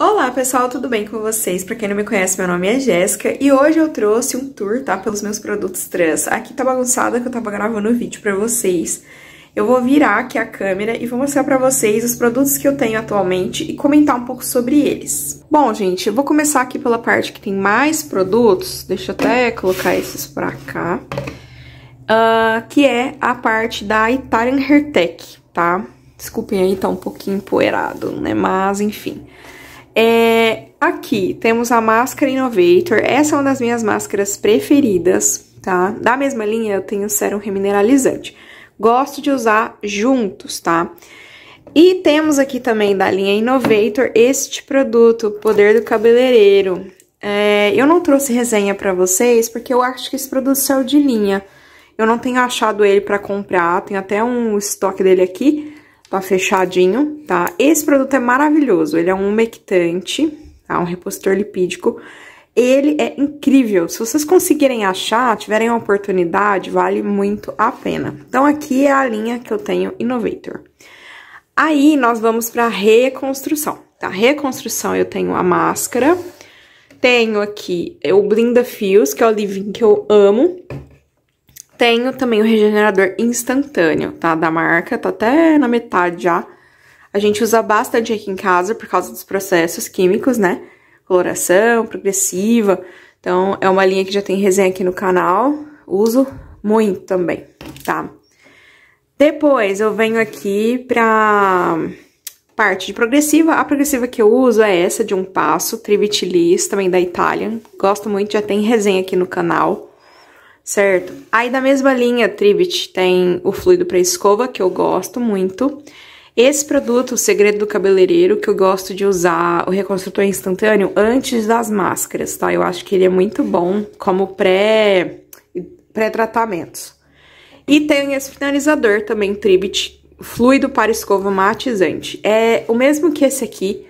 Olá pessoal, tudo bem com vocês? Para quem não me conhece, meu nome é Jéssica e hoje eu trouxe um tour, tá, pelos meus produtos trans. Aqui tá bagunçada que eu tava gravando o vídeo para vocês. Eu vou virar aqui a câmera e vou mostrar para vocês os produtos que eu tenho atualmente e comentar um pouco sobre eles. Bom, gente, eu vou começar aqui pela parte que tem mais produtos, deixa eu até colocar esses pra cá, uh, que é a parte da Italian Hair Tech, tá? Desculpem aí, tá um pouquinho empoeirado, né, mas enfim... É, aqui temos a máscara Innovator. Essa é uma das minhas máscaras preferidas, tá? Da mesma linha, eu tenho o sérum remineralizante. Gosto de usar juntos, tá? E temos aqui também da linha Innovator este produto, Poder do Cabeleireiro. É, eu não trouxe resenha para vocês porque eu acho que esse produto saiu de linha. Eu não tenho achado ele para comprar, tem até um estoque dele aqui, Tá fechadinho, tá? Esse produto é maravilhoso, ele é um umectante, tá? Um repositor lipídico. Ele é incrível. Se vocês conseguirem achar, tiverem a oportunidade, vale muito a pena. Então, aqui é a linha que eu tenho Innovator. Aí, nós vamos para reconstrução. Tá? Reconstrução, eu tenho a máscara. Tenho aqui o Blinda Fios, que é o livrinho que eu amo. Tenho também o regenerador instantâneo, tá? Da marca, tá até na metade já. A gente usa bastante aqui em casa por causa dos processos químicos, né? Coloração, progressiva. Então, é uma linha que já tem resenha aqui no canal. Uso muito também, tá? Depois, eu venho aqui pra parte de progressiva. A progressiva que eu uso é essa, de um passo, Trivitilis, também da Itália Gosto muito, já tem resenha aqui no canal certo? Aí da mesma linha Tribit tem o fluido para escova, que eu gosto muito. Esse produto, o Segredo do Cabeleireiro, que eu gosto de usar o reconstrutor instantâneo antes das máscaras, tá? Eu acho que ele é muito bom como pré pré-tratamentos. E tem esse finalizador também, Tribit, fluido para escova matizante. É o mesmo que esse aqui,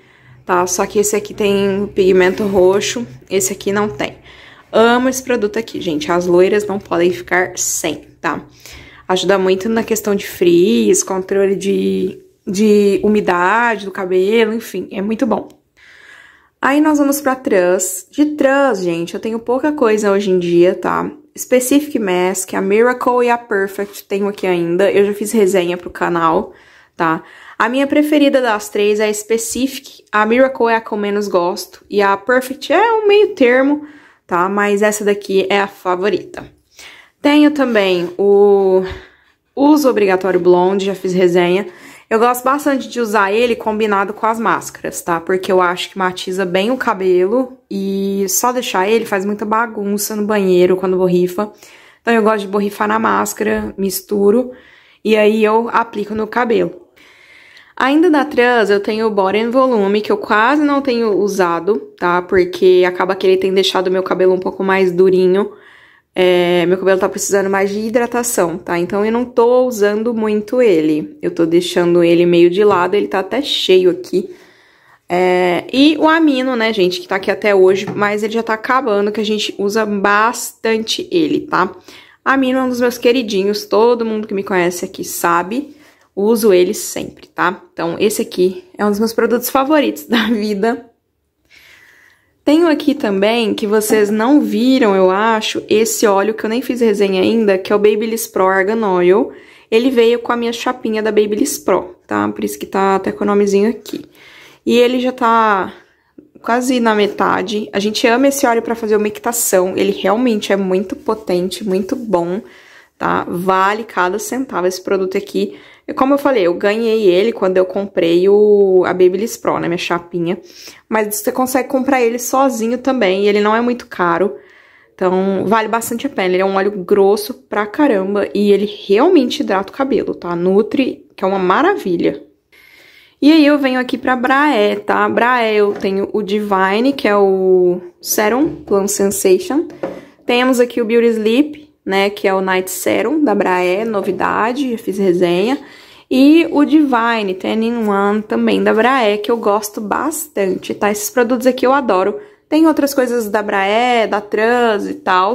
tá? Só que esse aqui tem pigmento roxo, esse aqui não tem. Amo esse produto aqui, gente. As loiras não podem ficar sem, tá? Ajuda muito na questão de frizz, controle de, de umidade do cabelo, enfim, é muito bom. Aí nós vamos pra trans. De trans, gente, eu tenho pouca coisa hoje em dia, tá? Specific Mask, a Miracle e a Perfect tenho aqui ainda. Eu já fiz resenha pro canal, tá? A minha preferida das três é a Specific, a Miracle é a que eu menos gosto, e a Perfect é um meio termo, tá? Mas essa daqui é a favorita. Tenho também o uso obrigatório blonde, já fiz resenha. Eu gosto bastante de usar ele combinado com as máscaras, tá? Porque eu acho que matiza bem o cabelo e só deixar ele faz muita bagunça no banheiro quando borrifa. Então eu gosto de borrifar na máscara, misturo e aí eu aplico no cabelo. Ainda na Trans, eu tenho o Body and Volume, que eu quase não tenho usado, tá? Porque acaba que ele tem deixado meu cabelo um pouco mais durinho. É, meu cabelo tá precisando mais de hidratação, tá? Então eu não tô usando muito ele. Eu tô deixando ele meio de lado, ele tá até cheio aqui. É, e o amino, né, gente, que tá aqui até hoje, mas ele já tá acabando, que a gente usa bastante ele, tá? Amino é um dos meus queridinhos, todo mundo que me conhece aqui sabe. Uso ele sempre, tá? Então, esse aqui é um dos meus produtos favoritos da vida. Tenho aqui também, que vocês não viram, eu acho, esse óleo que eu nem fiz resenha ainda, que é o Babyliss Pro Argan Oil. Ele veio com a minha chapinha da Babyliss Pro, tá? Por isso que tá até com o nomezinho aqui. E ele já tá quase na metade. A gente ama esse óleo para fazer uma equitação. Ele realmente é muito potente, muito bom, tá? Vale cada centavo esse produto aqui como eu falei, eu ganhei ele quando eu comprei o, a Babyliss Pro, né, minha chapinha. Mas você consegue comprar ele sozinho também, ele não é muito caro. Então, vale bastante a pena. Ele é um óleo grosso pra caramba e ele realmente hidrata o cabelo, tá? Nutre, que é uma maravilha. E aí eu venho aqui pra Braé, tá? Braé eu tenho o Divine, que é o Serum Plum Sensation. Temos aqui o Beauty Sleep, né, que é o Night Serum da Braé, novidade, eu fiz resenha. E o Divine Ten One também da Braé, que eu gosto bastante, tá? Esses produtos aqui eu adoro. Tem outras coisas da Braé, da Trans e tal.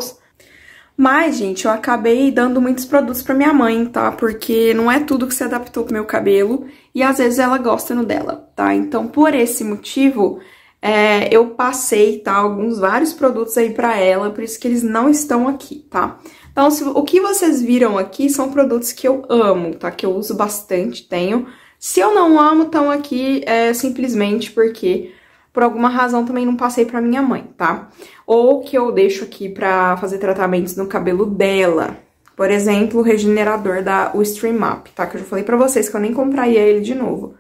Mas, gente, eu acabei dando muitos produtos pra minha mãe, tá? Porque não é tudo que se adaptou pro meu cabelo e às vezes ela gosta no dela, tá? Então, por esse motivo, é, eu passei, tá? Alguns vários produtos aí pra ela, por isso que eles não estão aqui, tá? Tá? Então, se, o que vocês viram aqui são produtos que eu amo, tá? Que eu uso bastante, tenho. Se eu não amo, estão aqui é, simplesmente porque por alguma razão também não passei pra minha mãe, tá? Ou que eu deixo aqui pra fazer tratamentos no cabelo dela. Por exemplo, o regenerador da o Stream Up, tá? Que eu já falei pra vocês que eu nem compraria ele de novo.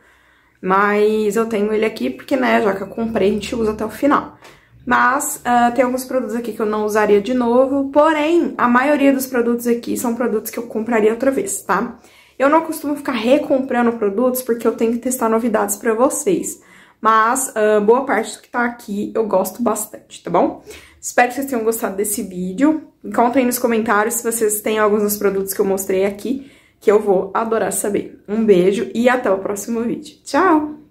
Mas eu tenho ele aqui porque, né, já que eu comprei, a gente usa até o final. Mas uh, tem alguns produtos aqui que eu não usaria de novo, porém, a maioria dos produtos aqui são produtos que eu compraria outra vez, tá? Eu não costumo ficar recomprando produtos porque eu tenho que testar novidades pra vocês. Mas uh, boa parte do que tá aqui eu gosto bastante, tá bom? Espero que vocês tenham gostado desse vídeo. Contem nos comentários se vocês têm alguns dos produtos que eu mostrei aqui, que eu vou adorar saber. Um beijo e até o próximo vídeo. Tchau!